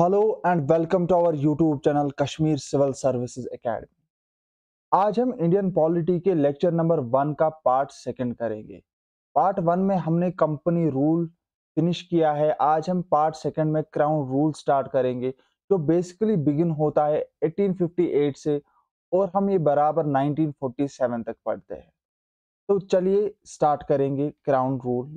Hello and welcome to our YouTube channel Kashmir civil services academy आज हम Indian polity के lecture number one का part second करेंगे part one में हमने कंपनी रूल फिनिश किया है आज हम पार्ट सेकंड में क्राउन रूल स्टार्ट करेंगे जो बेसिकली बिगिन होता है 1858 से और हम ये बराबर 1947 तक पढ़ते हैं तो चलिए स्टार्ट करेंगे क्राउन रूल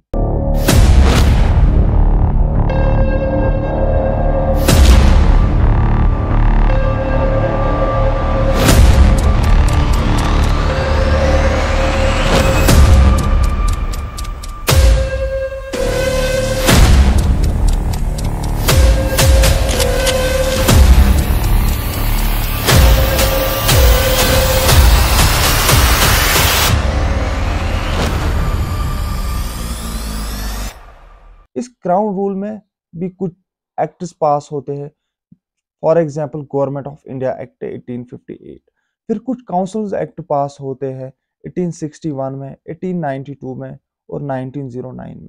क्राउन रूल में भी कुछ एक्ट्स पास होते हैं for example government of India act 1858 फिर कुछ काउंसिल्स एक्ट पास होते हैं 1861 में 1892 में और 1909 में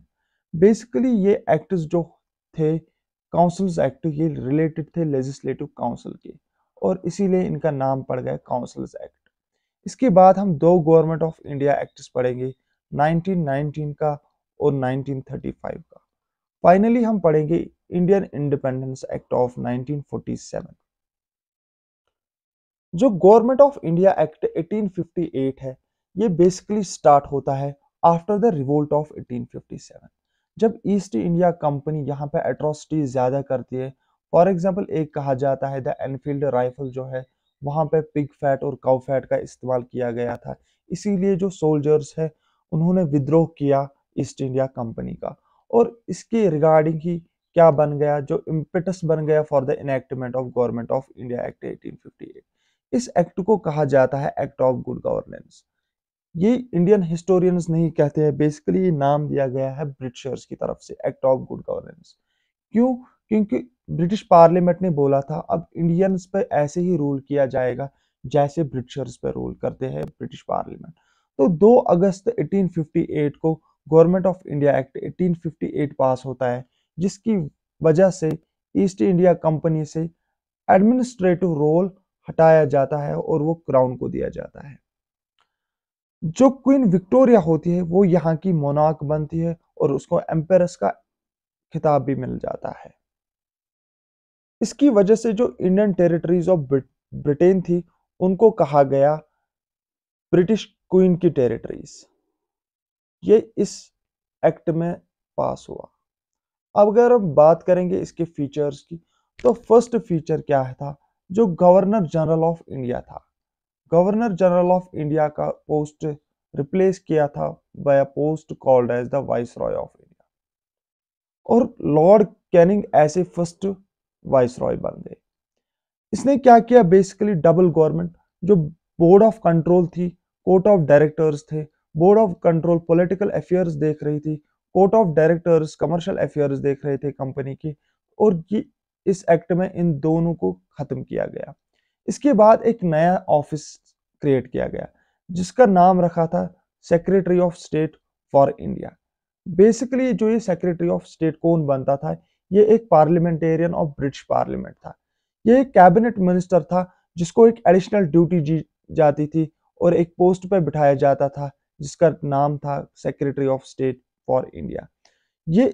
बेसिकली ये एक्ट जो थे काउंसिल्स एक्ट ये रिलेटेड थे लेजिस्लेटिव काउंसिल के और इसीलिए इनका नाम पड़ गया काउंसिल्स एक्ट इसके बाद हम दो गवर्नमेंट ऑफ इंडिया एक्ट पढ़ेंगे 1919 का और 1935 का फाइनली हम पढ़ेंगे इंडियन इंडिपेंडेंस एक्ट ऑफ 1947 जो गवर्नमेंट ऑफ इंडिया एक्ट 1858 है ये बेसिकली स्टार्ट होता है आफ्टर द रिवोल्ट ऑफ 1857 जब ईस्ट इंडिया कंपनी यहाँ पे एट्रोसिटी ज्यादा करती है फॉर एग्जाम्पल एक कहा जाता है द एनफील्ड राइफल जो है वहां पे पिग फैट और काउ फैट का इस्तेमाल किया गया था इसीलिए जो सोल्जर्स है उन्होंने विद्रोह किया ईस्ट इंडिया कंपनी का और इसके रिगार्डिंग ही क्या बन गया जो इम्पिटस बन गया for the enactment of government of India act 1858 इस एक्ट को कहा जाता है एक्ट ऑफ गुड गवर्नेंस ये इंडियन हिस्टोरियंस नहीं कहते हैं बेसिकली नाम दिया गया है ब्रिटिशर्स की तरफ से एक्ट ऑफ गुड गवर्नेंस क्यों क्योंकि ब्रिटिश पार्लियामेंट ने बोला था अब इंडियंस पर ऐसे ही रूल किया जाएगा जैसे ब्रिटिशर्स पर रूल करते हैं ब्रिटिश पार्लियामेंट तो 2 अगस्त 1858 को गवर्नमेंट ऑफ इंडिया एक्ट 1858 पास होता है जिसकी वजह से ईस्ट इंडिया कंपनी से एडमिनिस्ट्रेटिव रोल हटाया जाता है और वो क्राउन को दिया जाता है जो क्वीन विक्टोरिया होती है वो यहाँ की मोनाक बनती है और उसको एम्पेरस का खिताब भी मिल जाता है इसकी वजह से जो इंडियन टेरिटरीज ऑफ ब्रिटेन थी उनको कहा गया ब्रिटिश क्वीन की टेरिटरीज ये इस एक्ट में पास हुआ अब अगर हम बात करेंगे इसके फीचर्स की तो फर्स्ट फीचर क्या था जो गवर्नर जनरल ऑफ इंडिया था गवर्नर जनरल ऑफ इंडिया का पोस्ट रिप्लेस किया था by a post called as the viceroy of India और लॉर्ड कैनिंग ऐसे फर्स्ट वाइस रॉय बन गए इसने क्या किया बेसिकली डबल गवर्नमेंट जो बोर्ड ऑफ कंट्रोल थी कोर्ट ऑफ डायरेक्टर्स थे board of control political affairs देख रही थी court of directors commercial affairs देख रहे थे कंपनी की और इस एक्ट में इन दोनों को ख़त्म किया गया इसके बाद एक नया ऑफिस क्रिएट किया गया जिसका नाम रखा था secretary of state for India basically जो ये सेक्रेटरी ऑफ स्टेट कौन बनता था ये एक पार्लियामेंटेरियन ऑफ ब्रिटिश पार्लियामेंट था ये एक कैबिनेट मिनिस्टर था जिसको एक एडिशनल ड्यूटी जाती थी और एक पोस्ट पर बिठाया जाता था जिसका नाम था secretary of state for India ये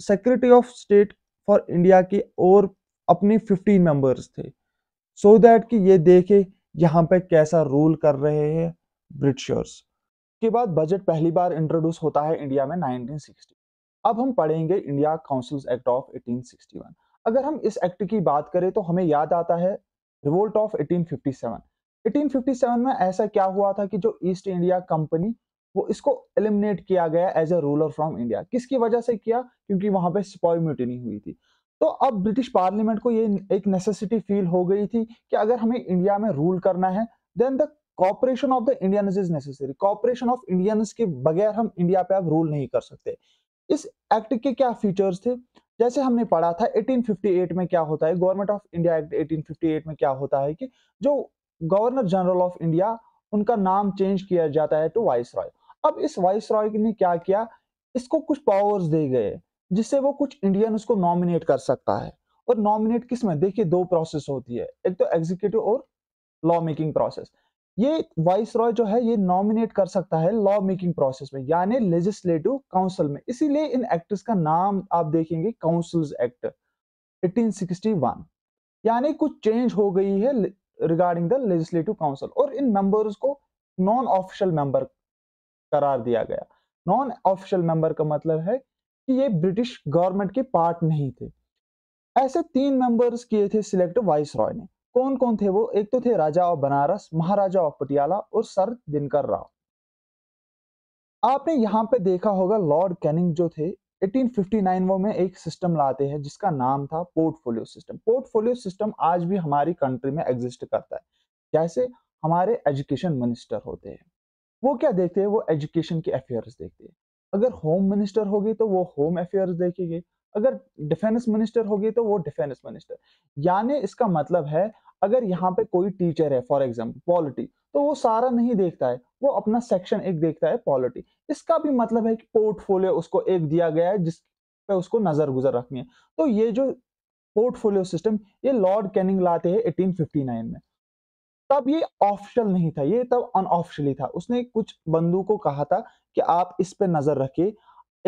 secretary of state for India के और अपने 15 मेंबर्स थे सो so दैट कि ये देखे यहाँ पे कैसा रूल कर रहे हैं ब्रिटिशर्स के बाद बजट पहली बार इंट्रोड्यूस होता है इंडिया में 1960 अब हम पढ़ेंगे इंडिया काउंसिल्स एक्ट ऑफ 1861 अगर हम इस एक्ट की बात करें तो हमें याद आता है रिवोल्ट ऑफ 1857 1857 में ऐसा क्या हुआ था कि जो ईस्ट इंडिया कंपनी वो इसको एलिमिनेट किया गया as a ruler from India किसकी वजह से किया क्योंकि वहां पे स्पॉय म्यूटिनी हुई थी तो अब ब्रिटिश पार्लियामेंट को ये एक नेसेसिटी फील हो गई थी कि अगर हमें इंडिया में रूल करना है then the cooperation of the Indians is necessary cooperation of Indians के बगैर हम इंडिया पे अब रूल नहीं कर सकते इस एक्ट के क्या फीचर्स थे जैसे हमने पढ़ा था 1858 में क्या होता है गवर्नमेंट ऑफ इंडिया एक्ट 1858 में क्या होता है कि जो गवर्नर जनरल ऑफ इंडिया उनका नाम चेंज किया जाता है टू वाइस रॉय अब इस वाइस रॉय ने क्या किया इसको कुछ पावर्स दे गए जिससे वो कुछ इंडियन उसको नॉमिनेट कर सकता है और नॉमिनेट किस में देखिए दो प्रोसेस होती है एक तो एग्जीक्यूटिव और लॉ मेकिंग प्रोसेस ये वाइस रॉय जो है ये नॉमिनेट कर सकता है लॉ मेकिंग प्रोसेस में यानी लेजिस्लेटिव काउंसिल में इसीलिए इन एक्टर्स का नाम आप देखेंगे काउंसिल्स एक्ट 1861 यानी कुछ चेंज हो गई है रिगार्डिंग द लेजिस्लेटिव काउंसिल और इन मेंबर्स को नॉन ऑफिशियल मेंबर करार दिया गया नॉन ऑफिशियल मेंबर का मतलब है कि ये ब्रिटिश गवर्नमेंट के पार्ट नहीं थे ऐसे तीन मेंबर्स किए थे सिलेक्ट वाइस रॉय ने कौन कौन थे वो एक तो थे राजा ऑफ बनारस महाराजा ऑफ पटियाला और सर दिनकर राव आपने यहाँ पे देखा होगा लॉर्ड कैनिंग जो थे 1859 में एक सिस्टम लाते हैं जिसका नाम था पोर्टफोलियो सिस्टम पोर्टफोलियो सिस्टम आज भी हमारी कंट्री में एग्जिस्ट करता है जैसे हमारे एजुकेशन मिनिस्टर होते हैं वो क्या देखते हैं वो एजुकेशन के अफेयर्स देखते हैं अगर होम मिनिस्टर होगी तो वो होम अफेयर्स देखेंगे अगर डिफेंस मिनिस्टर होगी तो वो डिफेंस मिनिस्टर यानी इसका मतलब है अगर यहाँ पे कोई टीचर है फॉर एग्जाम्पल पॉलिटिक्स तो वो सारा नहीं देखता है वो अपना सेक्शन एक देखता है पॉलिटी इसका भी मतलब है कि पोर्टफोलियो उसको एक दिया गया है जिस पे उसको नजर गुजर रखनी है तो ये जो पोर्टफोलियो सिस्टम ये लॉर्ड कैनिंग लाते हैं एटीन में तब ये ऑफिशियल नहीं था ये तब अनऑफिशियली था उसने कुछ बंधु को कहा था कि आप इस पे नजर रखिए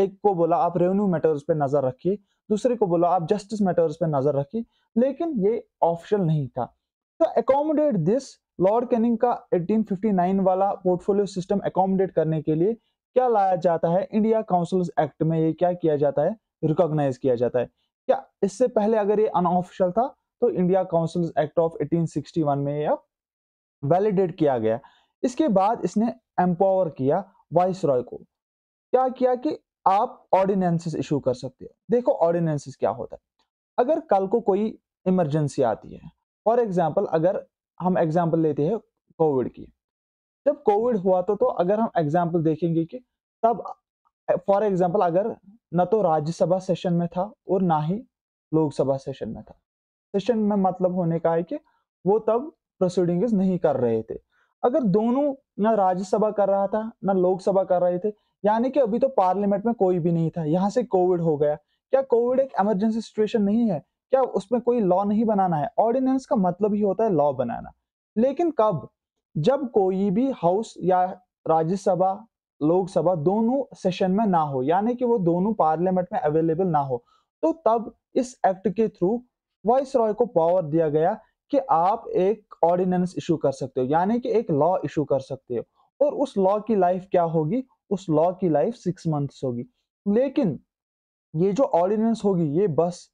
एक को बोला आप रेवेन्यू मैटर्स पे नजर रखिए दूसरे को बोला आप जस्टिस मैटर्स पे नजर रखिए लेकिन ये ऑप्शन नहीं था तो अकोमोडेट दिस लॉर्ड कैनिंग का 1859 वाला पोर्टफोलियो सिस्टम अकोमोडेट करने के लिए क्या लाया जाता है इंडिया काउंसिल एक्ट में ये क्या किया जाता है रिकॉग्नाइज किया जाता है क्या इससे पहले अगर ये अनऑफिशियल था तो इंडिया काउंसिल एक्ट ऑफ 1861 में यह वैलिडेट किया गया इसके बाद इसने एम्पावर किया वाइस रॉय को क्या किया कि आप ऑर्डिनेंसेस इशू कर सकते हो देखो ऑर्डिनेंसेस क्या होता है अगर कल को कोई इमरजेंसी आती है फॉर एग्जाम्पल अगर हम एग्जाम्पल लेते हैं कोविड की जब कोविड हुआ तो तो अगर हम एग्जाम्पल देखेंगे कि तब फॉर एग्जाम्पल अगर न तो राज्यसभा सेशन में था और ना ही लोकसभा सेशन में था सेशन में मतलब होने का है कि वो तब प्रोसीडिंग नहीं कर रहे थे अगर दोनों न राज्यसभा कर रहा था न लोकसभा कर रहे थे यानी कि अभी तो पार्लियामेंट में कोई भी नहीं था यहाँ से कोविड हो गया क्या कोविड एक इमरजेंसी सिचुएशन नहीं है क्या उसमें कोई लॉ नहीं बनाना है ऑर्डिनेंस का मतलब ही होता है लॉ बनाना लेकिन कब जब कोई भी हाउस या राज्यसभा लोकसभा दोनों सेशन में ना हो यानी कि वो दोनों पार्लियामेंट में अवेलेबल ना हो तो तब इस एक्ट के थ्रू वाइस रॉय को पावर दिया गया कि आप एक ऑर्डिनेंस इशू कर सकते हो यानी कि एक लॉ इशू कर सकते हो और उस लॉ की लाइफ क्या होगी उस लॉ की लाइफ सिक्स मंथ्स होगी लेकिन ये जो ऑर्डिनेंस होगी ये बस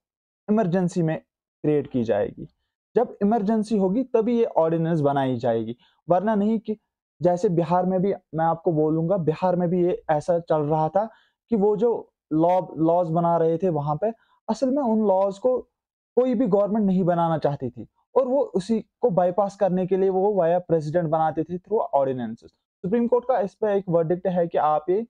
इमरजेंसी में क्रिएट की जाएगी जब इमरजेंसी होगी तभी ये ऑर्डिनेंस बनाई जाएगी वरना नहीं कि जैसे बिहार में भी मैं आपको बोलूंगा बिहार में भी ये ऐसा चल रहा था कि वो जो लॉ लॉज बना रहे थे वहां पे असल में उन लॉज को कोई भी गवर्नमेंट नहीं बनाना चाहती थी और वो उसी को बाईपास करने के लिए वो वाया प्रेसिडेंट बनाते थे थ्रू ऑर्डिनेंसेस सुप्रीम कोर्ट का इस पर एक वर्डिक्ट है कि आप ये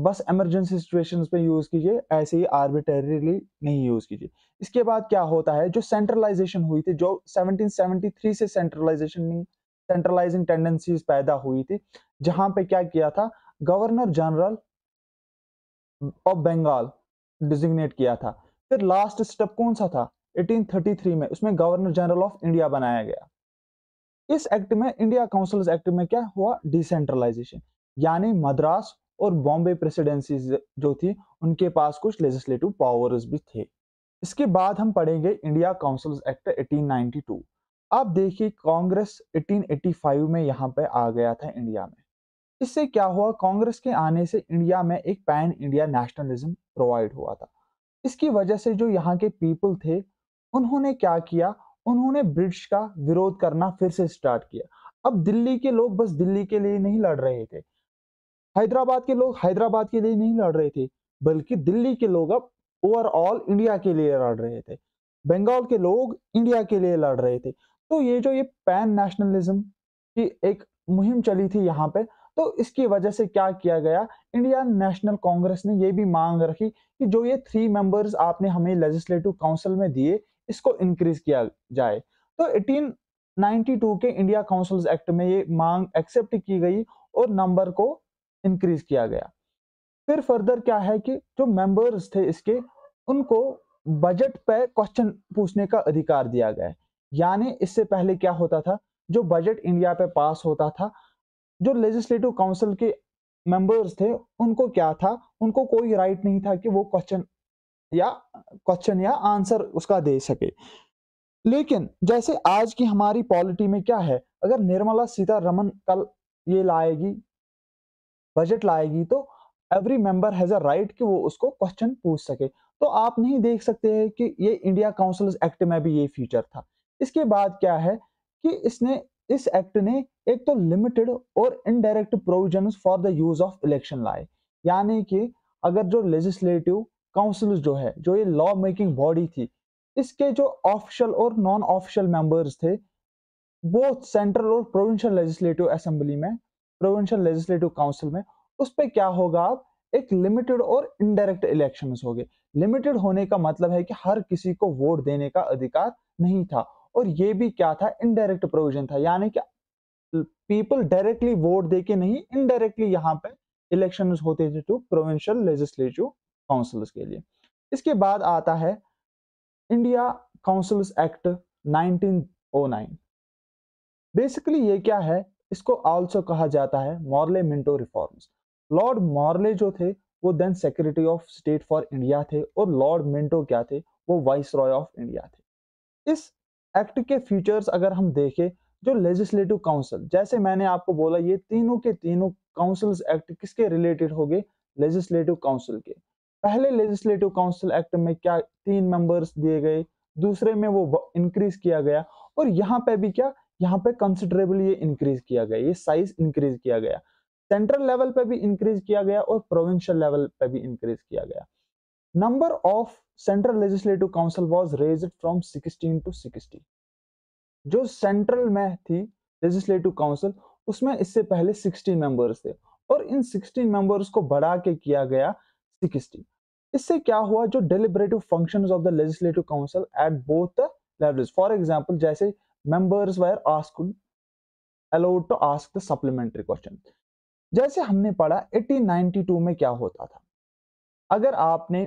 बस इमरजेंसी सिचुएशंस पे यूज कीजिए ऐसे ही आर्बिटरीली नहीं यूज कीजिए इसके बाद क्या होता है जो सेंट्रलाइजेशन हुई थी जो 1773 से सेंट्रलाइजेशन सेंट्रलाइजिंग टेंडेंसीज पैदा हुई थी जहां पे क्या किया था governor general of Bengal designate किया था फिर लास्ट स्टेप कौन सा था 1833 में उसमें गवर्नर जनरल ऑफ इंडिया बनाया गया इस एक्ट में इंडिया काउंसिल एक्ट में क्या हुआ डिसेंट्रलाइजेशन यानी मद्रास और बॉम्बे प्रेसिडेंसी जो थी उनके पास कुछ लेजिस्लेटिव पावर्स भी थे इसके बाद हम पढ़ेंगे इंडिया काउंसिल एक्ट 1892 आप देखिए कांग्रेस 1885 में यहाँ पे आ गया था इंडिया में इससे क्या हुआ कांग्रेस के आने से इंडिया में एक पैन इंडिया नेशनलिज्म प्रोवाइड हुआ था इसकी वजह से जो यहाँ के पीपल थे उन्होंने क्या किया उन्होंने ब्रिटिश का विरोध करना फिर से स्टार्ट किया अब दिल्ली के लोग बस दिल्ली के लिए नहीं लड़ रहे थे हैदराबाद के लोग हैदराबाद के लिए नहीं लड़ रहे थे बल्कि दिल्ली के लोग अब ओवरऑल इंडिया के लिए लड़ रहे थे बंगाल के लोग इंडिया के लिए लड़ रहे थे तो ये जो ये पैन नेशनलिज्म की एक मुहिम चली थी यहाँ पे तो इसकी वजह से क्या किया गया इंडियन नेशनल कांग्रेस ने ये भी मांग रखी कि जो ये थ्री मेंबर्स आपने हमें लेजिस्लेटिव काउंसिल में दिए इसको इंक्रीज किया जाए तो 1892 के इंडिया काउंसिल्स एक्ट में ये मांग एक्सेप्ट की गई और नंबर को इंक्रीज किया गया फिर फर्दर क्या है कि जो मेंबर्स थे इसके उनको बजट पे क्वेश्चन पूछने का अधिकार दिया गया यानी इससे पहले क्या होता था जो बजट इंडिया पे पास होता था जो लेजिस्लेटिव काउंसिल के मेंबर्स थे उनको क्या था उनको कोई राइट नहीं था कि वो क्वेश्चन या क्वेश्चन या आंसर उसका दे सके लेकिन जैसे आज की हमारी पॉलिटी में क्या है अगर निर्मला सीतारमन कल ये लाएगी बजट लाएगी तो every member has a right कि वो उसको क्वेश्चन पूछ सके तो आप नहीं देख सकते हैं कि ये इंडिया काउंसिल एक्ट में भी ये फीचर था इसके बाद क्या है कि इसने इस एक्ट ने एक तो लिमिटेड और indirect provision for the use of election लाए यानी कि अगर जो लेजिस्लेटिव काउंसिल जो है जो ये लॉ मेकिंग बॉडी थी इसके जो ऑफिशियल और नॉन ऑफिशियल मेंबर्स थे वो सेंट्रल और प्रोविंशियल लेजिस्लेटिव असेंबली में प्रोविंशियल लेजिस्लेटिव काउंसिल में उस पर क्या होगा एक लिमिटेड और इनडायरेक्ट इलेक्शन हो गए लिमिटेड होने का मतलब है कि हर किसी को वोट देने का अधिकार नहीं था और ये भी क्या था इनडायरेक्ट प्रोविजन था यानी कि पीपल डायरेक्टली वोट दे के नहीं इनडायरेक्टली यहाँ पे इलेक्शन होते थे टू प्रोविंशियल लेजिस्लेटिव काउंसिल के लिए इसके बाद आता है इंडिया काउंसिल्स एक्ट 1909 बेसिकली ये क्या है इसको ऑल्सो कहा जाता है Morley Minto reforms lord Morley जो थे वो then secretary of state for India थे और लॉर्ड मिंटो क्या थे वो वाइस रॉय ऑफ इंडिया थे इस एक्ट के फीचर्स अगर हम देखें जो लेजिस्लेटिव काउंसिल जैसे मैंने आपको बोला ये तीनों के तीनों काउंसिल्स एक्ट किसके रिलेटेड हो गए लेजिस्लेटिव काउंसिल के पहले लेजिस्लेटिव काउंसिल एक्ट में क्या तीन मेंबर्स दिए गए दूसरे में वो इंक्रीज किया गया और यहाँ पे भी क्या यहाँ पे कंसिडरेबल ये इंक्रीज किया गया ये साइज इंक्रीज किया गया सेंट्रल लेवल पे भी इंक्रीज किया गया और प्रोविंशियल लेवल पे भी इंक्रीज किया गया number of central legislative council was raise from sixteen to 60 जो सेंट्रल में थी लेजिस्लेटिव काउंसिल उसमें इससे पहले 60 मेंबर्स थे और इन सिक्सटीन मेंबर्स को बढ़ा के किया गया 60 इससे क्या हुआ जो deliberative functions of the legislative council at both levels for example जैसे members were asked allowed to ask the supplementary question जैसे हमने पढ़ा 1892 में क्या होता था अगर आपने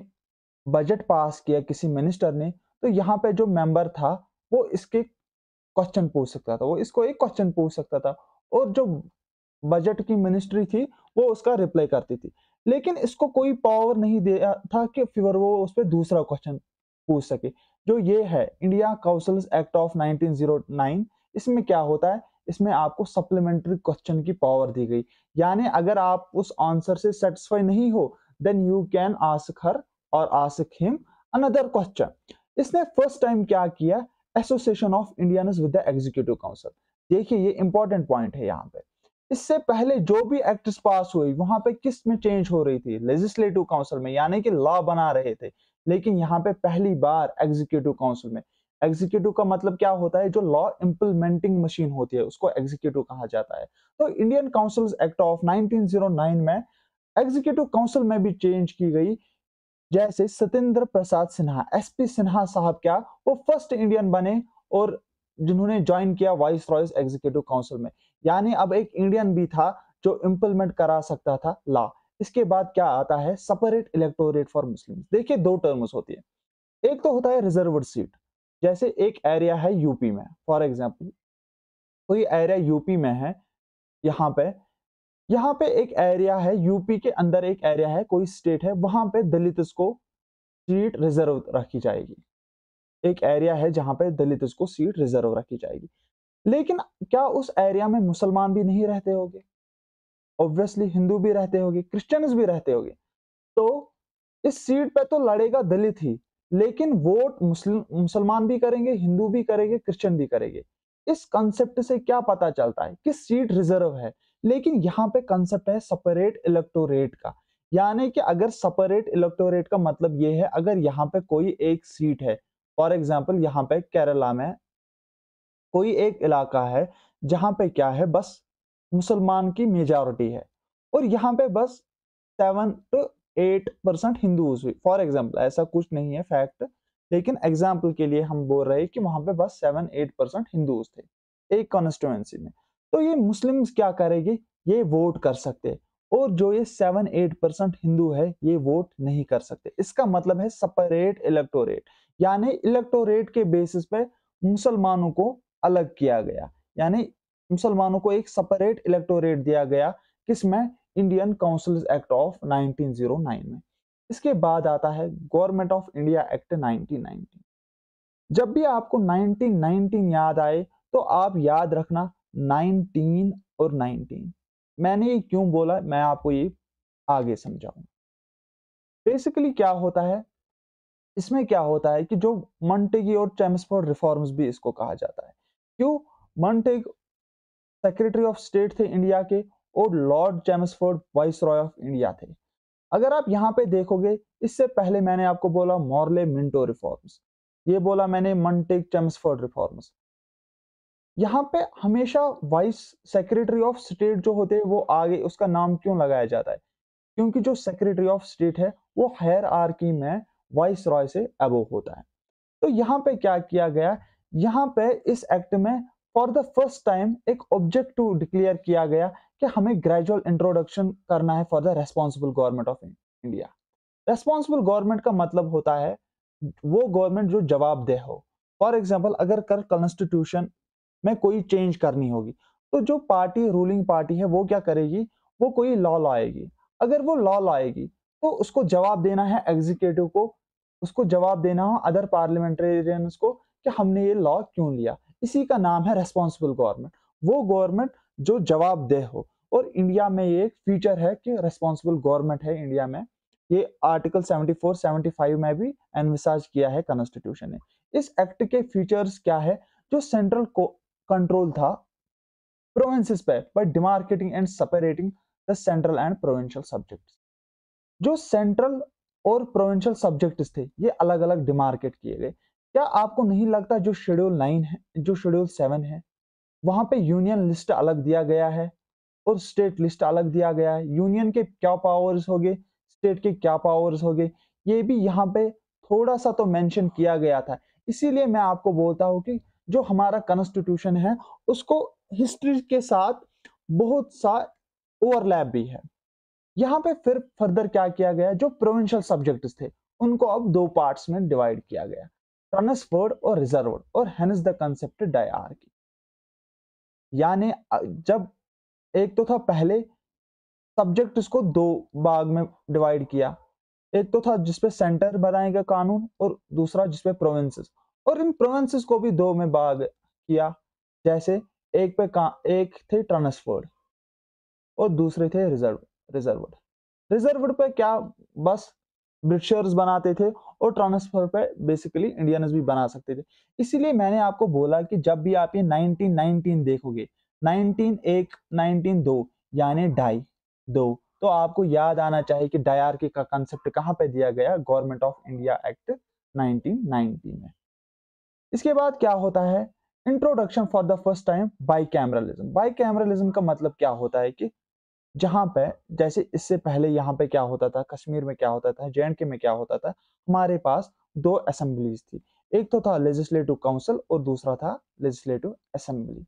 बजट पास किया किसी मिनिस्टर ने तो यहाँ पे जो मेंबर था वो इसके क्वेश्चन पूछ सकता था वो इसको एक क्वेश्चन पूछ सकता था और जो बजट की मिनिस्ट्री थी वो उसका रिप्लाई करती थी लेकिन इसको कोई पावर नहीं दिया था कि फिर वो उस पर दूसरा क्वेश्चन पूछ सके जो ये है इंडिया काउंसिल एक्ट ऑफ 1909 इसमें क्या होता है इसमें आपको सप्लीमेंट्री क्वेश्चन की पावर दी गई यानी अगर आप उस आंसर से सेटिस्फाई नहीं हो then you can ask her और आस्क हिम अनदर क्वेश्चन इसने फर्स्ट टाइम क्या किया association of Indian with the executive council देखिए ये इंपॉर्टेंट पॉइंट है यहाँ पे इससे पहले जो भी एक्ट पास हुई वहां पे किस में चेंज हो रही थी लेजिस्लेटिव काउंसिल में यानी कि लॉ बना रहे थे लेकिन यहाँ पे पहली बार एग्जीक्यूटिव काउंसिल में एग्जीक्यूटिव का मतलब क्या होता है जो लॉ इम्प्लीमेंटिंग मशीन होती है उसको एग्जीक्यूटिव कहा जाता है तो इंडियन काउंसिल एक्ट ऑफ 1909 में एग्जीक्यूटिव काउंसिल में भी चेंज की गई जैसे सत्येंद्र प्रसाद सिन्हा एसपी सिन्हा साहब क्या वो फर्स्ट इंडियन बने और जिन्होंने ज्वाइन किया वाइस रॉयस एग्जीक्यूटिव काउंसिल में यानी अब एक इंडियन भी था जो इम्प्लीमेंट करा सकता था लॉ इसके बाद क्या आता है सेपरेट इलेक्टोरेट फॉर मुस्लिम देखिए दो टर्म्स होती है एक तो होता है रिजर्व सीट जैसे एक एरिया है यूपी में फॉर एग्जाम्पल कोई एरिया यूपी में है यहाँ पे यहाँ पे एक एरिया है यूपी के अंदर एक एरिया है कोई स्टेट है वहां पे दलित को सीट रिजर्व रखी जाएगी एक एरिया है जहाँ पे दलित को सीट रिजर्व रखी जाएगी लेकिन क्या उस एरिया में मुसलमान भी नहीं रहते होंगे ऑब्वियसली हिंदू भी रहते होंगे क्रिश्चियंस भी रहते होंगे तो इस सीट पे तो लड़ेगा दलित ही लेकिन वोट मुस्लिम मुसलमान भी करेंगे हिंदू भी करेंगे क्रिश्चियन भी करेंगे इस कंसेप्ट से क्या पता चलता है कि सीट रिजर्व है लेकिन यहाँ पे कंसेप्ट है सेपरेट इलेक्टोरेट का यानी कि अगर सेपरेट इलेक्टोरेट का मतलब ये है अगर यहाँ पे कोई एक सीट है फॉर एग्जाम्पल यहाँ पे केरला में कोई एक इलाका है जहां पे क्या है बस मुसलमान की मेजॉरिटी है और यहाँ पे बस seven to eight percent Hindus हुई फॉर एग्जाम्पल ऐसा कुछ नहीं है फैक्ट लेकिन एग्जाम्पल के लिए हम बोल रहे कि वहां पे बस सेवन एट परसेंट हिंदूज थे एक कॉन्स्टिट्युएंसी में तो ये मुस्लिम्स क्या करेंगे ये वोट कर सकते और जो ये सेवन एट परसेंट हिंदू है ये वोट नहीं कर सकते इसका मतलब है सेपरेट इलेक्टोरेट यानी इलेक्टोरेट के बेसिस पे मुसलमानों को अलग किया गया यानी मुसलमानों को एक सेपरेट इलेक्टोरेट दिया गया किसमें इंडियन काउंसिल एक्ट ऑफ 1909 में इसके बाद आता है गवर्नमेंट ऑफ इंडिया एक्ट 1919 जब भी आपको 1919 याद आए तो आप याद रखना 19 और 19 मैंने ये क्यों बोला मैं आपको ये आगे समझाऊंगा बेसिकली क्या होता है इसमें क्या होता है कि जो मंटेगी और चैम्सफोर्ड रिफॉर्म्स भी इसको कहा जाता है क्यों मंटेग सेक्रेटरी ऑफ स्टेट थे इंडिया के और lord Chelmsford viceroy of India थे अगर आप यहाँ पे देखोगे इससे पहले मैंने आपको बोला मॉर्ले मिंटो रिफॉर्म्स ये बोला मैंने मंटेक चैम्सफोर्ड रिफॉर्म्स यहाँ पे हमेशा वाइस सेक्रेटरी ऑफ स्टेट जो होते हैं वो आगे उसका नाम क्यों लगाया जाता है क्योंकि जो सेक्रेटरी ऑफ स्टेट है वो हायर आर्की में वाइस रॉय से अबो होता है तो यहाँ पे क्या किया गया यहाँ पे इस एक्ट में फॉर द फर्स्ट टाइम एक ऑब्जेक्टिव डिक्लेयर किया गया कि हमें ग्रेजुअल इंट्रोडक्शन करना है for the responsible government of India responsible government का मतलब होता है वो गवर्नमेंट जो जवाबदेह हो फॉर एग्जाम्पल अगर कर कॉन्स्टिट्यूशन में कोई चेंज करनी होगी तो जो पार्टी रूलिंग पार्टी है वो क्या करेगी वो कोई लॉ लाएगी अगर वो लॉ लाएगी तो उसको जवाब देना है एग्जीक्यूटिव को उसको जवाब देना हो अदर पार्लियामेंटेरियंस को कि हमने ये लॉ क्यों लिया इसी का नाम है रेस्पॉन्सिबल गवर्नमेंट वो गवर्नमेंट जो जवाबदेह हो और इंडिया में ये एक फीचर है कि रेस्पॉन्सिबल गवर्नमेंट है इंडिया में ये आर्टिकल 74, 75 में भी एनविसाज किया है कॉन्स्टिट्यूशन ने इस एक्ट के फीचर्स क्या है जो सेंट्रल कंट्रोल था प्रोविंसेस पे by demarcating and separating the central and provincial subjects जो सेंट्रल और प्रोविंशियल सब्जेक्ट्स थे ये अलग अलग डिमार्केट किए गए क्या आपको नहीं लगता जो शेड्यूल नाइन है जो शेड्यूल सेवन है वहां पे यूनियन लिस्ट अलग दिया गया है और स्टेट लिस्ट अलग दिया गया है यूनियन के क्या पावर्स हो गए स्टेट के क्या पावर्स हो गए ये भी यहाँ पे थोड़ा सा तो मेंशन किया गया था इसीलिए मैं आपको बोलता हूँ कि जो हमारा कॉन्स्टिट्यूशन है उसको हिस्ट्री के साथ बहुत सा ओवरलैप भी है यहाँ पे फिर फर्दर क्या किया गया जो प्रोविंशियल सब्जेक्ट्स थे उनको अब दो पार्ट्स में डिवाइड किया गया ट्रांसफर्ड और रिजर्व और हेंस द कंसेप्ट डायर की यानी जब एक तो था पहले सब्जेक्ट इसको दो भाग में डिवाइड किया एक तो था जिसपे सेंटर बनाएगा कानून और दूसरा जिसपे प्रोविंसेस और इन प्रोविंसेस को भी दो में भाग किया जैसे एक पे का एक थे ट्रांसफर्ड और दूसरे थे रिजर्व रिजर्व रिजर्व पे क्या बस ब्रिटिशर्स बनाते थे और ट्रांसफर पे बेसिकली इंडियंस भी बना सकते थे इसीलिए मैंने आपको बोला कि जब भी आप ये 1919 देखोगे 19 एक 19 दो यानी ढाई दो तो आपको याद आना चाहिए कि डायर के का कंसेप्ट कहाँ पे दिया गया गवर्नमेंट ऑफ इंडिया एक्ट 1919 में इसके बाद क्या होता है introduction for the first time bicameralism bicameralism का मतलब क्या होता है कि जहाँ पे जैसे इससे पहले यहाँ पे क्या होता था कश्मीर में क्या होता था जे के में क्या होता था हमारे पास दो असेंबलीज थी एक तो था लेजिस्लेटिव काउंसिल और दूसरा था लेजिस्लेटिव असेंबली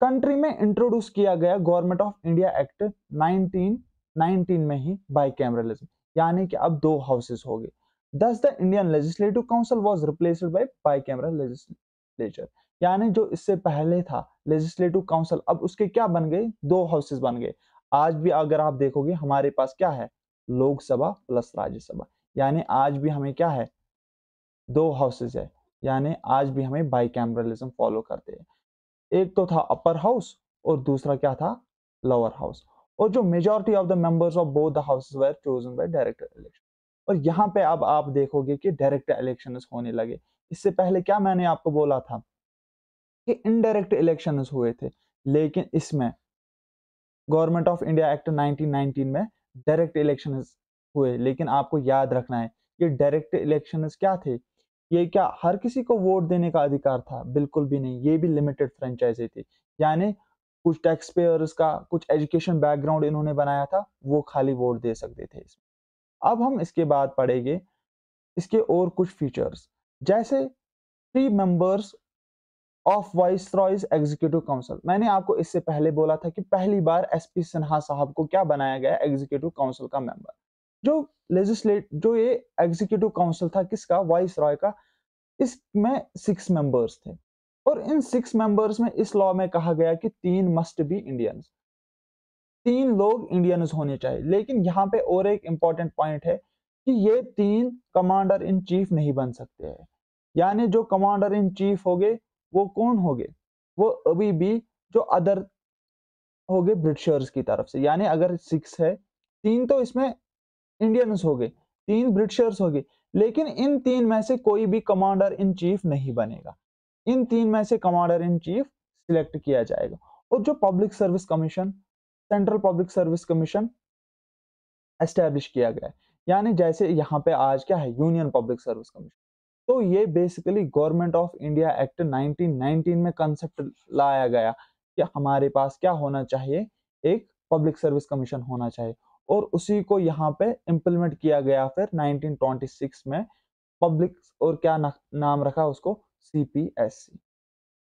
कंट्री में इंट्रोड्यूस किया गया गवर्नमेंट ऑफ इंडिया एक्ट 1919 में ही बाई कैमरलिज्म यानी कि अब दो हाउसेस हो गए thus the Indian legislative council was replaced by bicameral legislature यानी जो इससे पहले था लेजिस्लेटिव काउंसिल अब उसके क्या बन गए दो हाउसेस बन गए आज भी अगर आप देखोगे हमारे पास क्या है लोकसभा प्लस राज्यसभा यानी आज भी हमें क्या है दो हाउसेज है यानी आज भी हमें बाई कैमरलिज्म फॉलो करते हैं एक तो था अपर हाउस और दूसरा क्या था लोअर हाउस और जो majority of the members of both the houses were chosen by direct election और यहाँ पे अब आप देखोगे कि डायरेक्ट इलेक्शन होने लगे इससे पहले क्या मैंने आपको बोला था कि इनडायरेक्ट इलेक्शन हुए थे लेकिन इसमें गवर्नमेंट ऑफ इंडिया एक्ट 1919 में डायरेक्ट इलेक्शन हुए लेकिन आपको याद रखना है कि डायरेक्ट इलेक्शन क्या थे ये क्या हर किसी को वोट देने का अधिकार था बिल्कुल भी नहीं ये भी लिमिटेड फ्रेंचाइजी थी यानी कुछ टैक्स पेयर्स का कुछ एजुकेशन बैकग्राउंड इन्होंने बनाया था वो खाली वोट दे सकते थे इसमें अब हम इसके बाद पढ़ेंगे इसके और कुछ फीचर्स जैसे three members of viceroy's executive council मैंने आपको इससे पहले बोला था कि पहली बार एस पी सिन्हा साहब को क्या बनाया गया एग्जीक्यूटिव काउंसिल का मेंबर जो लेजिस्लेट जो ये एग्जीक्यूटिव काउंसिल था किसका वाइस रॉय का इसमें सिक्स मेंबर्स थे और इन सिक्स मेंबर्स में इस लॉ में कहा गया कि तीन मस्ट बी इंडियंस तीन लोग इंडियंस होने चाहिए लेकिन यहाँ पे और एक इम्पॉर्टेंट पॉइंट है कि ये तीन कमांडर इन चीफ नहीं बन सकते हैं यानी जो कमांडर इन चीफ हो गए वो कौन हो गए वो अभी भी जो अदर हो गए ब्रिटिशर्स की तरफ से यानी अगर सिक्स है तीन तो इसमें इंडियंस हो गए तीन ब्रिटिशर्स हो गए लेकिन इन तीन में से कोई भी कमांडर इन चीफ नहीं बनेगा इन तीन में से कमांडर इन चीफ सिलेक्ट किया जाएगा और जो public service commission central public service commission establish किया गया है यानी जैसे यहाँ पे आज क्या है यूनियन पब्लिक सर्विस कमीशन तो ये basically government of India act 1919 में कंसेप्ट लाया गया कि हमारे पास क्या होना चाहिए एक पब्लिक सर्विस कमीशन होना चाहिए और उसी को यहाँ पे इम्प्लीमेंट किया गया फिर 1926 में पब्लिक और क्या ना, नाम रखा उसको सीपीएससी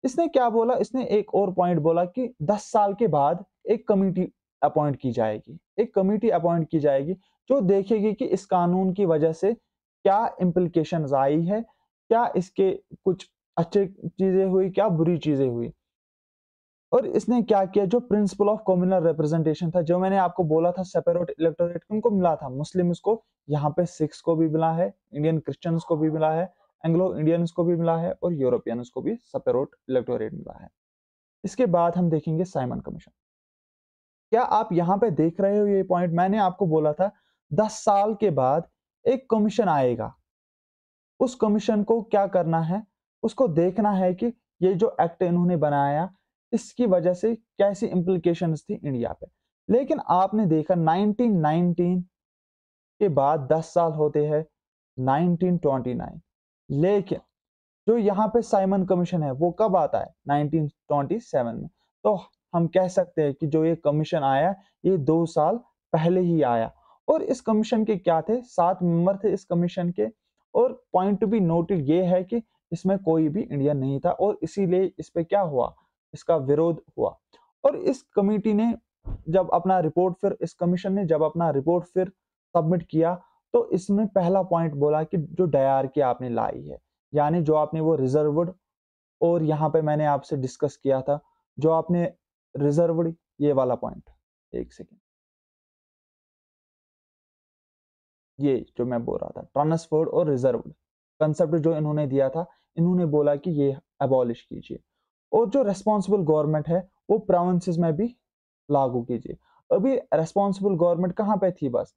इसने क्या बोला इसने एक और पॉइंट बोला कि 10 साल के बाद एक कमिटी अपॉइंट की जाएगी एक कमिटी अपॉइंट की जाएगी जो देखेगी कि इस कानून की वजह से क्या इम्प्लीकेशन आई है क्या इसके कुछ अच्छे चीजें हुई क्या बुरी चीजें हुई और इसने क्या किया जो प्रिंसिपल ऑफ कॉम्युनल रिप्रेजेंटेशन था जो मैंने आपको बोला था सेपरेट इलेक्टोरेट उनको मिला था मुस्लिम को यहाँ पे सिक्स को भी मिला है इंडियन क्रिश्चियंस को भी मिला है एंग्लो इंडियंस को भी मिला है और यूरोपियंस को भी सेपरेट इलेक्टोरेट मिला है इसके बाद हम देखेंगे साइमन कमीशन क्या आप यहाँ पे देख रहे हो ये पॉइंट मैंने आपको बोला था दस साल के बाद एक कमीशन आएगा उस कमीशन को क्या करना है उसको देखना है कि ये जो एक्ट इन्होंने बनाया इसकी वजह से कैसी इम्प्लीकेशन थी इंडिया पे लेकिन आपने देखा 1919 के बाद 10 साल होते हैं 1929 लेकिन जो यहाँ पे साइमन कमीशन है वो कब आता है 1927 में तो हम कह सकते हैं कि जो ये कमीशन आया ये दो साल पहले ही आया और इस कमीशन के क्या थे सात मेंबर थे इस कमीशन के और पॉइंट टू बी नोटेड ये है कि इसमें कोई भी इंडियन नहीं था और इसीलिए इस पर क्या हुआ इसका विरोध हुआ और इस कमेटी ने जब अपना रिपोर्ट फिर इस कमीशन ने जब अपना रिपोर्ट फिर सबमिट किया तो इसमें पहला पॉइंट बोला कि जो डयारकी आपने लाई है यानी जो आपने वो रिजर्वड और यहाँ पे मैंने आपसे डिस्कस किया था जो आपने रिजर्वड ये वाला पॉइंट एक सेकेंड ये जो मैं बोल रहा था ट्रांसफर्ड और रिजर्व कंसेप्ट जो इन्होंने दिया था इन्होंने बोला कि ये अबॉलिश कीजिए और जो रेस्पॉन्सिबल गवर्नमेंट है वो प्रोविंसेस में भी लागू कीजिए अभी रेस्पॉन्सिबल गवर्नमेंट कहाँ पे थी बस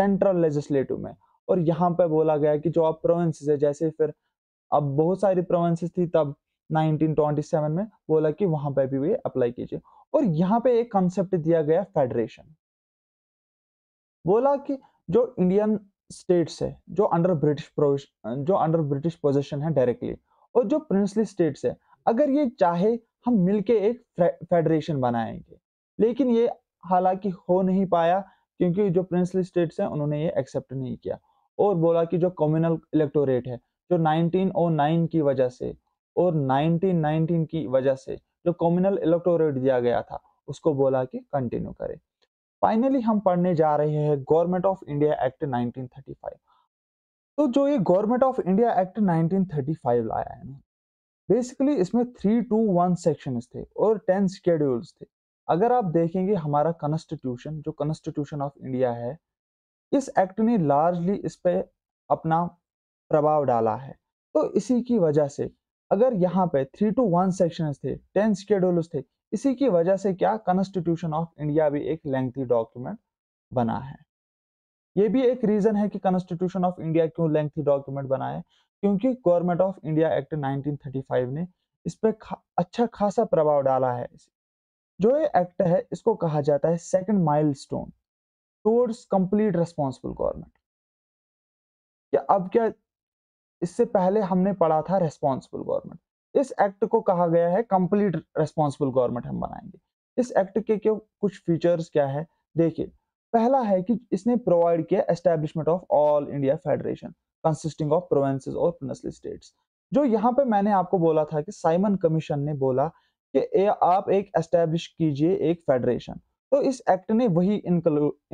सेंट्रल लेजिस्लेटिव में और यहाँ पे बोला गया कि जो आप प्रोविंसेस है जैसे फिर अब बहुत सारी प्रोविंसेस थी तब 1927 में बोला कि वहां पे भी ये अप्लाई कीजिए और यहाँ पे एक कंसेप्ट दिया गया फेडरेशन बोला कि जो इंडियन स्टेट्स है जो अंडर ब्रिटिश जो अंडर ब्रिटिश पोजिशन है डायरेक्टली और जो प्रिंसली स्टेट्स है अगर ये चाहे हम मिलके एक फेडरेशन बनाएंगे लेकिन ये हालांकि हो नहीं पाया क्योंकि जो प्रिंसली स्टेट्स हैं उन्होंने ये एक्सेप्ट नहीं किया और बोला कि जो कम्युनल इलेक्टोरेट है जो 1909 की वजह से और 1919 की वजह से जो कम्युनल इलेक्टोरेट दिया गया था उसको बोला कि कंटिन्यू करें फाइनली हम पढ़ने जा रहे हैं गवर्नमेंट ऑफ इंडिया एक्ट 1935 तो जो ये गवर्नमेंट ऑफ इंडिया एक्ट 1935 लाया है ना बेसिकली इसमें थ्री टू वन सेक्शन थे और टेन स्केड्यूल्स थे अगर आप देखेंगे हमारा कॉन्स्टिट्यूशन जो कॉन्स्टिट्यूशन ऑफ इंडिया है इस एक्ट ने लार्जली इस पर अपना प्रभाव डाला है तो इसी की वजह से अगर यहाँ पे थ्री टू वन सेक्शन थे टेन स्केड्यूल्स थे इसी की वजह से क्या कॉन्स्टिट्यूशन ऑफ इंडिया भी एक लेंथी डॉक्यूमेंट बना है ये भी एक रीजन है कि कॉन्स्टिट्यूशन ऑफ इंडिया क्यों लेंथी डॉक्यूमेंट बना है क्योंकि गवर्नमेंट ऑफ इंडिया एक्ट 1935 ने इस पर खा, अच्छा खासा प्रभाव डाला है जो ये एक्ट है इसको कहा जाता है second milestone towards complete responsible government क्या अब क्या इससे पहले हमने पढ़ा था रेस्पॉन्सिबल गवर्नमेंट इस एक्ट को कहा गया है कंप्लीट रेस्पॉन्सिबल गवर्नमेंट हम बनाएंगे इस एक्ट के क्यों कुछ फीचर्स क्या है देखिए पहला है कि इसने प्रोवाइड किया establishment of all India federation consisting of provinces और प्रिंसली स्टेट्स जो यहाँ पे मैंने आपको बोला था कि साइमन कमीशन ने बोला कि ए, आप एक एस्टेब्लिश कीजिए एक फेडरेशन तो इस एक्ट ने वही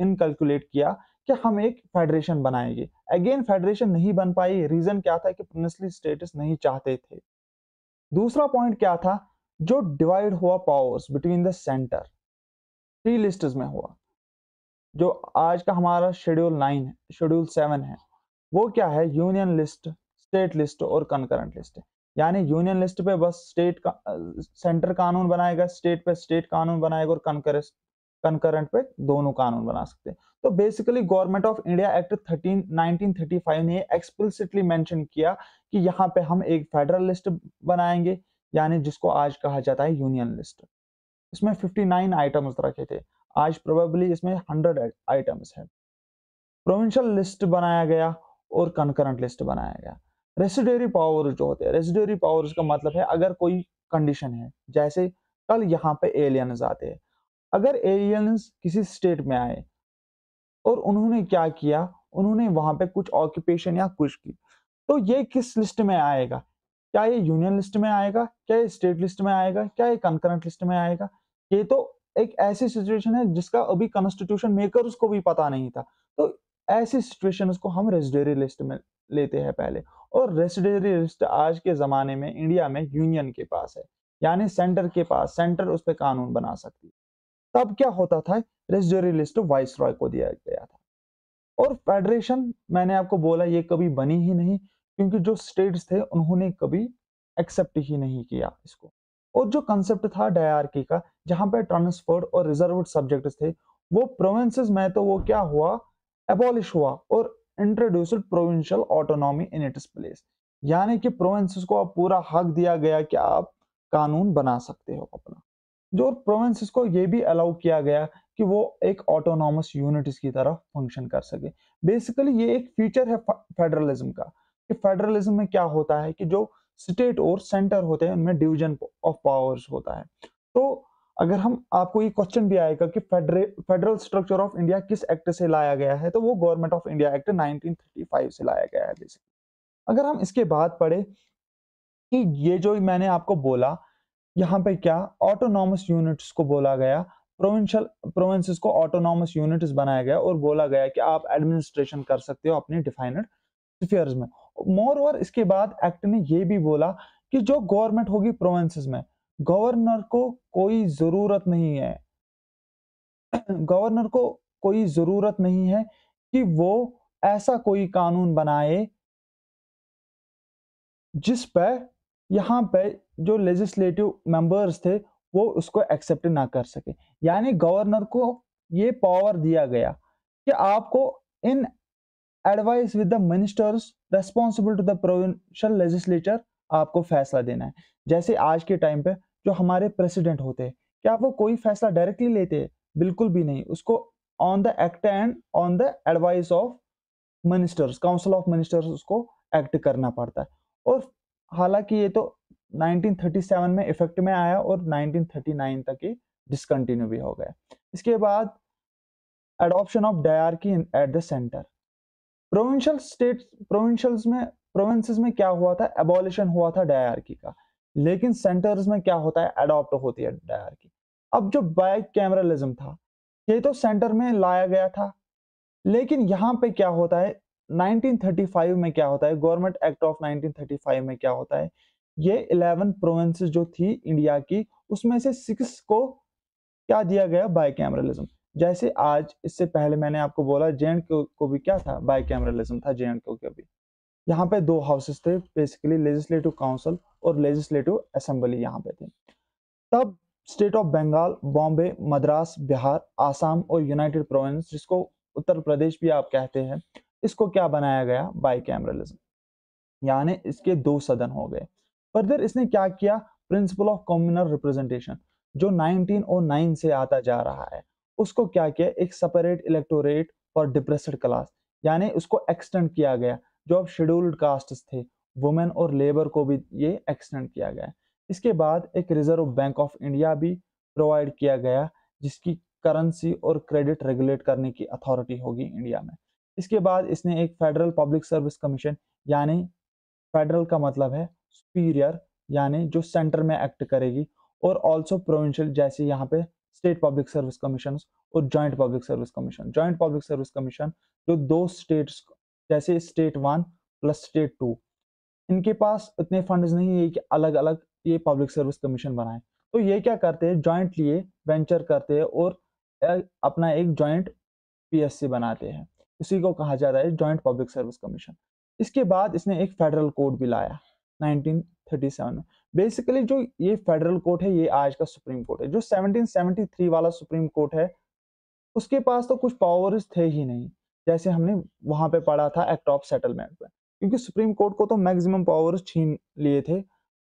इनकलकुलेट किया कि हम एक फेडरेशन बनाएंगे अगेन फेडरेशन नहीं बन पाई रीजन क्या था कि प्रिंसली स्टेट्स नहीं चाहते थे दूसरा पॉइंट क्या था जो डिवाइड हुआ powers between the centre three list में हुआ जो आज का हमारा शेड्यूल नाइन है शेड्यूल सेवन है वो क्या है यूनियन लिस्ट स्टेट लिस्ट और कनकरेंट लिस्ट यानी यूनियन लिस्ट पे बस स्टेट का सेंटर कानून बनाएगा स्टेट पे स्टेट कानून बनाएगा और कनकरेंट कंकरेंट पे दोनों कानून बना सकते हैं तो basically government of India act 13 1935 ने एक्सप्लिसिटली मेंशन किया कि यहाँ पे हम एक फेडरल लिस्ट बनाएंगे यानी जिसको आज कहा जाता है यूनियन लिस्ट इसमें 59 आइटम्स रखे थे आज प्रोबेबली इसमें 100 आइटम्स है प्रोविंशियल लिस्ट बनाया गया और कंकरेंट लिस्ट बनाया गया रेसिडरी पावर जो होते हैं रेसिडरी पावर का मतलब है अगर कोई कंडीशन है जैसे कल यहाँ पे एलियंस आते हैं अगर एलियंस किसी स्टेट में आए और उन्होंने क्या किया उन्होंने वहां पे कुछ ऑक्यूपेशन या कुछ की तो ये किस लिस्ट में आएगा क्या ये यूनियन लिस्ट में आएगा क्या ये स्टेट लिस्ट में आएगा क्या ये कंकरेंट लिस्ट में आएगा ये तो एक ऐसी सिचुएशन है जिसका अभी कॉन्स्टिट्यूशन मेकर उसको भी पता नहीं था तो ऐसी सिचुएशन को हम रेजिडरी लिस्ट में लेते हैं पहले और रेजिडरी लिस्ट आज के ज़माने में इंडिया में यूनियन के पास है यानी सेंटर के पास सेंटर उस पर कानून बना सकती है तब क्या होता था ट्रेजरी लिस्ट वाइस रॉय को दिया गया था और फेडरेशन मैंने आपको बोला ये कभी बनी ही नहीं क्योंकि जो स्टेट्स थे उन्होंने कभी एक्सेप्ट ही नहीं किया इसको और जो कंसेप्ट था डायरकी का जहां पे ट्रांसफर्ड और रिजर्व सब्जेक्ट थे वो प्रोविंसेस में तो वो क्या हुआ एबॉलिश हुआ और introduced provincial autonomy in its place यानी कि प्रोविंसेस को अब पूरा हक दिया गया कि आप कानून बना सकते हो अपना जो प्रोविंसेस को ये भी अलाउ किया गया कि वो एक ऑटोनॉमस यूनिट्स की तरह फंक्शन कर सके बेसिकली ये एक फीचर है फेडरलिज्म का कि फेडरलिज्म में क्या होता है कि जो स्टेट और सेंटर होते हैं उनमें डिवीजन ऑफ पावर्स होता है तो अगर हम आपको ये क्वेश्चन भी आएगा कि फेडरल स्ट्रक्चर ऑफ इंडिया किस एक्ट से लाया गया है तो वो गवर्नमेंट ऑफ इंडिया एक्ट 1935 से लाया गया है बेसिकली अगर हम इसके बाद पढ़े कि ये जो मैंने आपको बोला यहाँ पे क्या ऑटोनॉमस यूनिट्स को बोला गया प्रोविंशियल प्रोविंसेस को ऑटोनॉमस यूनिट्स बनाया गया और बोला गया कि आप एडमिनिस्ट्रेशन कर सकते हो अपने डिफाइनड स्फीयर्स में मोर ओवर इसके बाद एक्ट ने ये भी बोला कि जो गवर्नमेंट होगी प्रोविंसेस में गवर्नर को कोई जरूरत नहीं है गवर्नर को कोई जरूरत नहीं है कि वो ऐसा कोई कानून बनाए जिस पर यहाँ पे जो लेजिस्लेटिव मेंबर्स थे वो उसको एक्सेप्ट ना कर सके यानी गवर्नर को ये पावर दिया गया कि आपको in advice with the ministers responsible to the provincial legislature आपको फैसला देना है जैसे आज के टाइम पे जो हमारे प्रेसिडेंट होते हैं क्या वो कोई फैसला डायरेक्टली लेते हैं बिल्कुल भी नहीं उसको on the act and on the advice of ministers council of ministers उसको एक्ट करना पड़ता है और हालांकि ये तो 1937 में इफेक्ट में आया और 1939 तक ही डिसकंटिन्यू भी हो गया इसके बाद adoption of dyarchy at the centre provincial state provincials में प्रोविंसेस में क्या हुआ था एबॉलिशन हुआ था डायरकी का लेकिन सेंटर्स में क्या होता है एडॉप्ट होती है डायरकी अब जो बाइक कैमरलिज्म था ये तो सेंटर में लाया गया था लेकिन यहाँ पे क्या होता है 1935 में क्या होता है गवर्नमेंट एक्ट ऑफ 1935 में क्या होता है ये इलेवन प्रोविंस जो थी इंडिया की उसमें से सिक्स को क्या दिया गया बाई कैमरलिज्म जैसे आज इससे पहले मैंने आपको बोला जे को भी क्या था बाई कैमरलिज्म था जे के भी यहाँ पे दो हाउसेस थे बेसिकली लेजिस्लेटिव काउंसिल और लेजिस्लेटिव असेंबली यहाँ पे थे तब स्टेट ऑफ बंगाल बॉम्बे मद्रास बिहार आसाम और यूनाइटेड प्रोविंस जिसको उत्तर प्रदेश भी आप कहते हैं इसको क्या बनाया गया बाई यानी इसके दो सदन हो गए फर्दर इसने क्या किया प्रिंसिपल ऑफ कॉम्युनल रिप्रेजेंटेशन जो 1909 से आता जा रहा है उसको क्या किया एक separate electorate for depressed class यानी उसको एक्सटेंड किया गया जो अब शेड्यूल्ड कास्ट थे वुमेन और लेबर को भी ये एक्सटेंड किया गया इसके बाद एक रिजर्व बैंक ऑफ इंडिया भी प्रोवाइड किया गया जिसकी करेंसी और क्रेडिट रेगुलेट करने की अथॉरिटी होगी इंडिया में इसके बाद इसने एक फेडरल पब्लिक सर्विस कमीशन यानी फेडरल का मतलब है सुपीरियर यानी जो सेंटर में एक्ट करेगी और ऑल्सो प्रोविंशियल जैसे यहाँ पे स्टेट पब्लिक सर्विस कमीशन और joint public service commission joint public service commission जो दो स्टेट्स जैसे state one plus state two इनके पास इतने फंड्स नहीं है कि अलग अलग ये पब्लिक सर्विस कमीशन बनाए तो ये क्या करते हैं ज्वाइंट लिए वेंचर करते हैं और अपना एक ज्वाइंट पीएससी बनाते हैं उसी को कहा जाता है ज्वाइंट पब्लिक सर्विस कमीशन इसके बाद इसने एक फेडरल कोड भी लाया 1937 में बेसिकली जो ये फेडरल कोर्ट है ये आज का सुप्रीम कोर्ट है जो 1773 वाला सुप्रीम कोर्ट है उसके पास तो कुछ पावर्स थे ही नहीं जैसे हमने वहां पे पढ़ा था एक्ट ऑफ सेटलमेंट में क्योंकि सुप्रीम कोर्ट को तो मैक्सिमम पावर्स छीन लिए थे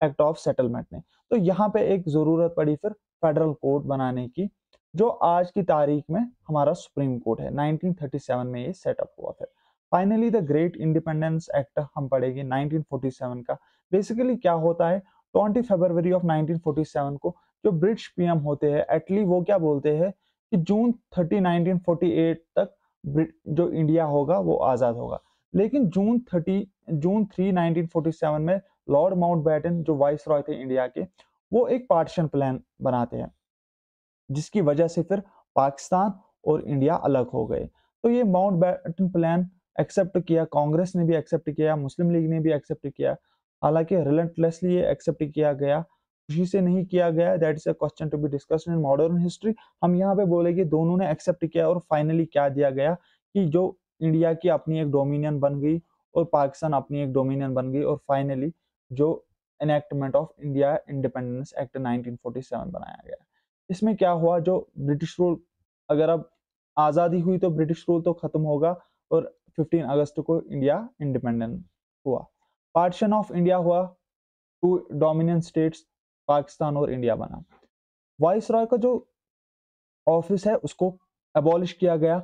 एक्ट ऑफ सेटलमेंट ने तो यहाँ पे एक जरूरत पड़ी फिर फेडरल कोर्ट बनाने की जो आज की तारीख में हमारा सुप्रीम कोर्ट है 1937 में ये सेटअप हुआ था finally the great independence act हम पढ़ेंगे 1947 का बेसिकली क्या होता है 20 फरवरी ऑफ 1947 को जो ब्रिटिश पीएम होते हैं एटली वो क्या बोलते हैं कि जून 30 1948 तक जो इंडिया होगा वो आज़ाद होगा लेकिन जून 30 जून 3 1947 में लॉर्ड माउंट बैटन जो वाइस रॉय थे इंडिया के वो एक पार्टीशन प्लान बनाते हैं जिसकी वजह से फिर पाकिस्तान और इंडिया अलग हो गए तो ये माउंट बैटन प्लान एक्सेप्ट किया कांग्रेस ने भी एक्सेप्ट किया मुस्लिम लीग ने भी एक्सेप्ट किया हालांकि रिलेंटलेसली ये एक्सेप्ट किया गया खुशी से नहीं किया गया that is a question to be discuss in modern history हम यहाँ पे बोले कि दोनों ने एक्सेप्ट किया और फाइनली क्या दिया गया कि जो इंडिया की अपनी एक डोमिनियन बन गई और पाकिस्तान अपनी एक डोमिनियन बन गई और फाइनली जो enactment of India independence act 1947 बनाया गया इसमें क्या हुआ जो ब्रिटिश रूल अगर अब आज़ादी हुई तो ब्रिटिश रूल तो ख़त्म होगा और 15 अगस्त को इंडिया इंडिपेंडेंट हुआ पार्टीशन ऑफ इंडिया हुआ टू डोमिनियन स्टेट्स पाकिस्तान और इंडिया बना वाइस रॉय का जो ऑफिस है उसको एबॉलिश किया गया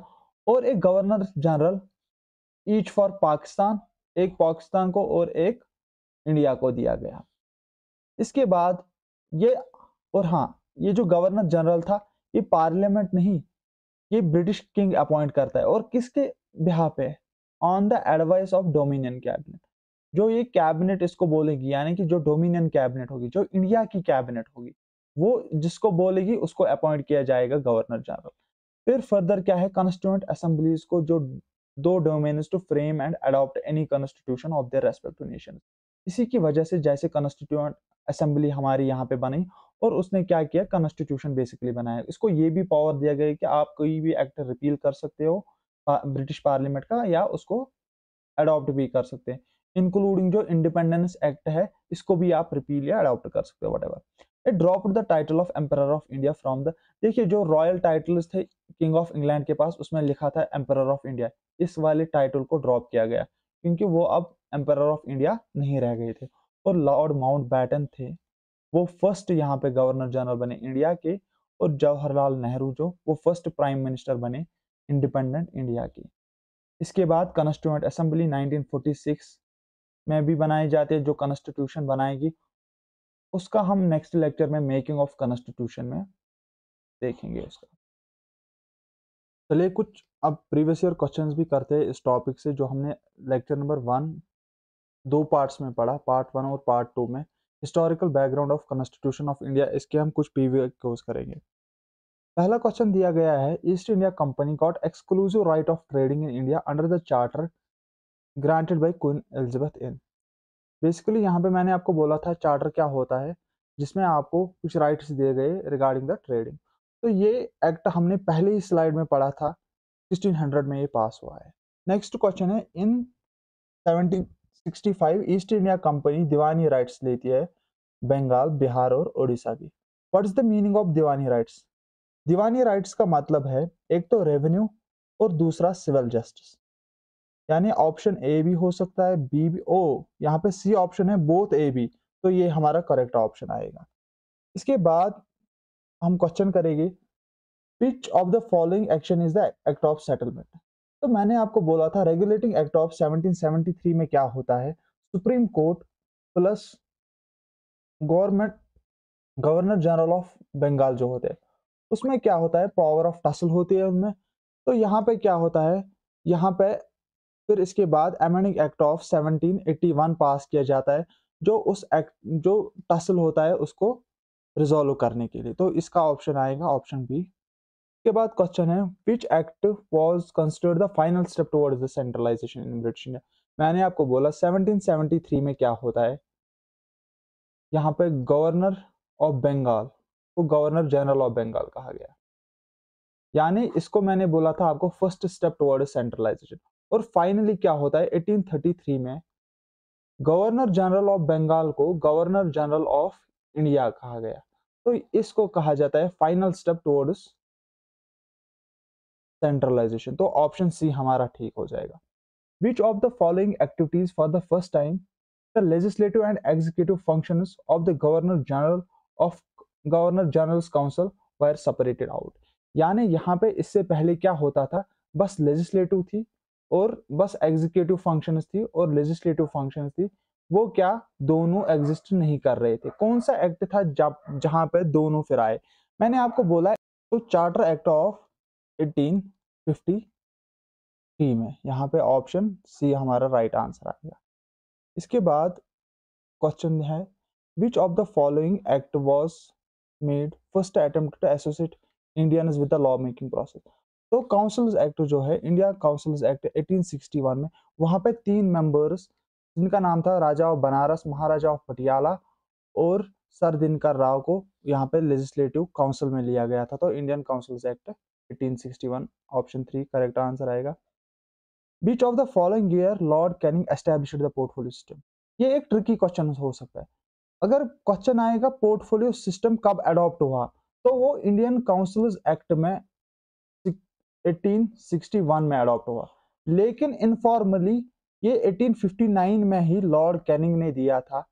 और एक governor general each for Pakistan एक पाकिस्तान को और एक इंडिया को दिया गया इसके बाद ये और हाँ ये जो गवर्नर जनरल था ये पार्लियामेंट नहीं ये ब्रिटिश किंग अपॉइंट करता है और किसके बिहा पे है? On the advice of dominion cabinet जो ये कैबिनेट इसको बोलेगी यानी कि जो डोमिनियन कैबिनेट होगी जो इंडिया की कैबिनेट होगी वो जिसको बोलेगी उसको अपॉइंट किया जाएगा गवर्नर जनरल फिर फर्दर क्या है कॉन्स्टिट्यूंट असेंबलीज को जो दो domain to frame and adopt any constitution of their respective nation इसी की वजह से जैसे कॉन्स्टिट्यूंट असेंबली हमारी यहाँ पे बनी और उसने क्या किया कॉन्स्टिट्यूशन बेसिकली बनाया इसको ये भी पावर दिया गया कि आप कोई भी एक्ट रिपील कर सकते हो ब्रिटिश पार्लियामेंट का या उसको अडॉप्ट भी कर सकते हैं इंक्लूडिंग जो इंडिपेंडेंस एक्ट है इसको भी आप रिपील या अडॉप्ट कर सकते हो whatever drop the title of emperor of India from the देखिए जो रॉयल टाइटल्स थे किंग ऑफ इंग्लैंड के पास उसमें लिखा था एम्पर ऑफ इंडिया इस वाले टाइटल को ड्रॉप किया गया क्योंकि वो अब एम्पर ऑफ इंडिया नहीं रह गए थे और लॉर्ड माउंट बैटन थे वो फर्स्ट यहाँ पे गवर्नर जनरल बने इंडिया के और जवाहरलाल नेहरू जो वो फर्स्ट प्राइम मिनिस्टर बने इंडिपेंडेंट इंडिया की इसके बाद कंस्टिट्यूंट असेंबली 1946 में भी बनाई जाती है जो कॉन्स्टिट्यूशन बनाएगी उसका हम नेक्स्ट लेक्चर में मेकिंग ऑफ कॉन्स्टिट्यूशन में देखेंगे उसका चलिए कुछ अब प्रीवियस ईयर क्वेश्चंस भी करते हैं इस टॉपिक से जो हमने लेक्चर नंबर वन दो पार्ट्स में पढ़ा पार्ट वन और पार्ट टू में historical background of constitution of India इसके हम कुछ पीवी क्यूज करेंगे पहला क्वेश्चन दिया गया है East India Company got exclusive right of trading in India under the charter granted by queen Elizabeth in basically यहाँ पे मैंने आपको बोला था चार्टर क्या होता है जिसमें आपको कुछ राइट्स दिए गए रिगार्डिंग द ट्रेडिंग तो ये एक्ट हमने पहले ही स्लाइड में पढ़ा था 1600 में ये पास हुआ है नेक्स्ट क्वेश्चन है in 1765 East India Company Diwani rights लेती है बंगाल बिहार और उड़ीसा की what is the meaning of Diwani rights Diwani rights का मतलब है एक तो रेवेन्यू और दूसरा सिविल जस्टिस यानी ऑप्शन ए भी हो सकता है बी भी ओ यहाँ पे सी ऑप्शन है बोथ ए बी तो ये हमारा करेक्ट ऑप्शन आएगा इसके बाद हम क्वेश्चन करेंगे which of the following action is the act of settlement तो मैंने आपको बोला था रेगुलेटिंग एक्ट ऑफ 1773 में क्या होता है Supreme Court plus government governor general of Bengal जो होते हैं उसमें क्या होता है पावर ऑफ टसल होती है उनमें तो यहाँ पे क्या होता है यहाँ पे फिर इसके बाद एमेंडिंग एक्ट ऑफ 1781 पास किया जाता है जो उस एक्ट जो टसल होता है उसको रिजोल्व करने के लिए तो इसका ऑप्शन आएगा ऑप्शन बी के बाद क्वेश्चन है which act was considered the final step toward centralisation in British India मैंने आपको बोला 1773 में क्या होता है यहाँ पे गवर्नर ऑफ बंगाल को गवर्नर जनरल ऑफ बंगाल कहा गया यानी इसको मैंने बोला था आपको फर्स्ट स्टेप टुवर्ड सेंट्रलाइजेशन और फाइनली क्या होता है 1833 में गवर्नर जनरल ऑफ बंगाल को गवर्नर जनरल ऑफ इंडिया कहा गया तो इसको कहा जाता है फाइनल स्टेप टुवर्ड सेंट्रलाइजेशन तो ऑप्शन सी हमारा ठीक हो जाएगा which of the following activities for the first time the legislative and executive function of the governor general of governor general's council were separated out यानी यहाँ पे इससे पहले क्या होता था बस लेजिस्लेटिव थी और बस एग्जीक्यूटिव फंक्शन थी और लेजिस्लेटिव फंक्शन थी वो क्या दोनों एग्जिस्ट नहीं कर रहे थे कौन सा एक्ट था जब जहाँ पे दोनों फिर आए मैंने आपको बोला तो Charter Act of eighteen fifty में यहाँ पे ऑप्शन सी हमारा राइट आंसर आएगा इसके बाद क्वेश्चन है which of the following act was made first attempt to associate Indians with the making process. तो काउंसिलर्स एक्ट जो है इंडिया काउंसिलर्स एक्ट 1861 में वहां पे तीन मेंबर्स जिनका नाम था राजा ऑफ बनारस महाराजा ऑफ पटियाला और सर दिनकर राव को यहाँ पे लेजिस्लेटिव काउंसिल में लिया गया था तो Indian councils act 1861 option three correct answer आएगा which of the following year Lord Canning establish the portfolio system ये एक ट्रिकी क्वेश्चन हो सकता है अगर क्वेश्चन आएगा पोर्टफोलियो सिस्टम कब एडॉप्ट हुआ तो वो इंडियन काउंसिलर्स एक्ट में 1861 में अडॉप्ट हुआ लेकिन इनफॉर्मली ये 1859 में ही लॉर्ड कैनिंग ने दिया था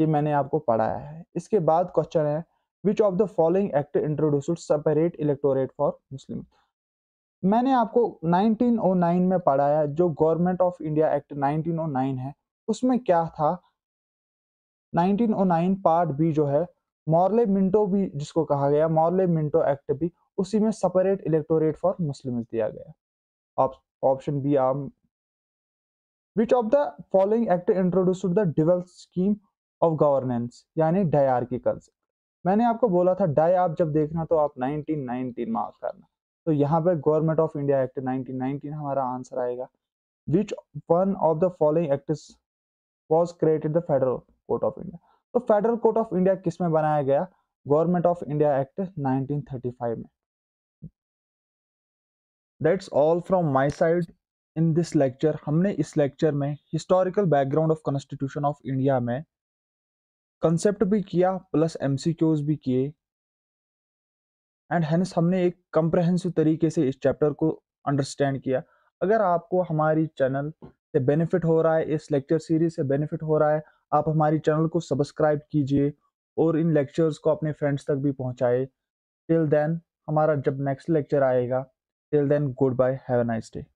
ये मैंने आपको पढ़ाया है इसके बाद क्वेश्चन है which of the following act introduce separate electorate for Muslim मैंने आपको 1909 में पढ़ाया जो गवर्नमेंट ऑफ इंडिया एक्ट 1909 है उसमें क्या था 1909 पार्ट बी जो है मॉर्ले मिंटो भी जिसको कहा गया मॉर्ले मिंटो एक्ट भी उसी में सेपरेट इलेक्टोरेट फॉर मुस्लिम दिया गया ऑप्शन बी आम which of the following act introduce the dual scheme of governance यानी डायर की कंसेप्ट मैंने आपको बोला था डाय आप जब देखना तो आप 1919 मार्क करना तो यहाँ पे गवर्नमेंट ऑफ इंडिया एक्ट 1919 हमारा आंसर आएगा which one of the following act was created the Federal Court of India तो फेडरल कोर्ट ऑफ इंडिया किस में बनाया गया गवर्नमेंट ऑफ इंडिया एक्ट 1935 में that's all from my side in this lecture हमने इस लेक्चर में historical background of constitution of India में कंसेप्ट भी किया प्लस एमसीक्यूज भी किए एंड हैंस हमने एक कंप्रहेंसिव तरीके से इस चैप्टर को अंडरस्टैंड किया अगर आपको हमारी चैनल से बेनिफिट हो रहा है इस लेक्चर सीरीज से बेनिफिट हो रहा है आप हमारे चैनल को सब्सक्राइब कीजिए और इन लेक्चर्स को अपने फ्रेंड्स तक भी पहुँचाए टिल देन हमारा जब नेक्स्ट लेक्चर आएगा till then good bye have a nice day